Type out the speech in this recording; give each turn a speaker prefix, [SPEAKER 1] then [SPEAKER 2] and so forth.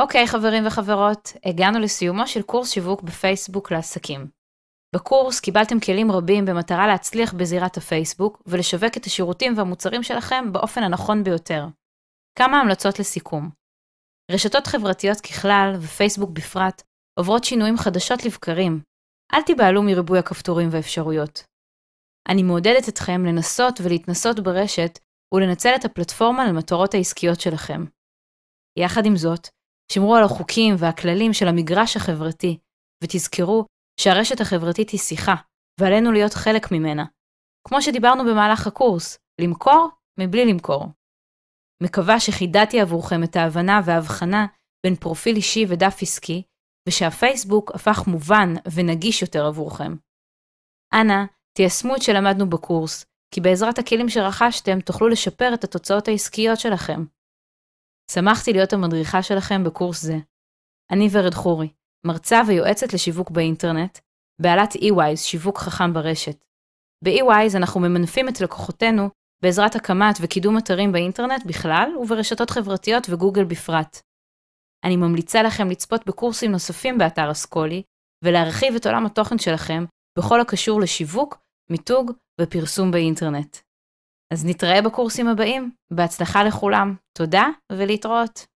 [SPEAKER 1] אוקיי, okay, חברים וחברות, הגענו לסיומו של קורס שיווק בפייסבוק לעסקים. בקורס קיבלתם כלים רבים במטרה להצליח בזירת הפייסבוק ולשווק את השירותים והמוצרים שלכם באופן הנכון ביותר. כמה המלצות לסיכום רשתות חברתיות ככלל, ופייסבוק בפרט, עוברות שינויים חדשות לבקרים. אל תיבהלו מריבוי הכפתורים והאפשרויות. אני מעודדת אתכם לנסות ולהתנסות ברשת ולנצל את הפלטפורמה למטרות העסקיות שלכם. יחד עם זאת, שמרו על החוקים והכללים של המגרש החברתי, ותזכרו שהרשת החברתית היא שיחה, ועלינו להיות חלק ממנה. כמו שדיברנו במהלך הקורס, למכור מבלי למכור. מקווה שחידדתי עבורכם את ההבנה וההבחנה בין פרופיל אישי ודף עסקי, ושהפייסבוק הפך מובן ונגיש יותר עבורכם. אנא, תיישמו את שלמדנו בקורס, כי בעזרת הכלים שרכשתם תוכלו לשפר את התוצאות העסקיות שלכם. שמחתי להיות המדריכה שלכם בקורס זה. אני ורד חורי, מרצה ויועצת לשיווק באינטרנט, בעלת e-wise שיווק חכם ברשת. ב-e-wise אנחנו ממנפים את לקוחותינו בעזרת הקמת וקידום אתרים באינטרנט בכלל וברשתות חברתיות וגוגל בפרט. אני ממליצה לכם לצפות בקורסים נוספים באתר אסקולי ולהרחיב את עולם התוכן שלכם בכל הקשור לשיווק, מיתוג ופרסום באינטרנט. אז נתראה בקורסים הבאים. בהצלחה לכולם. תודה ולהתראות.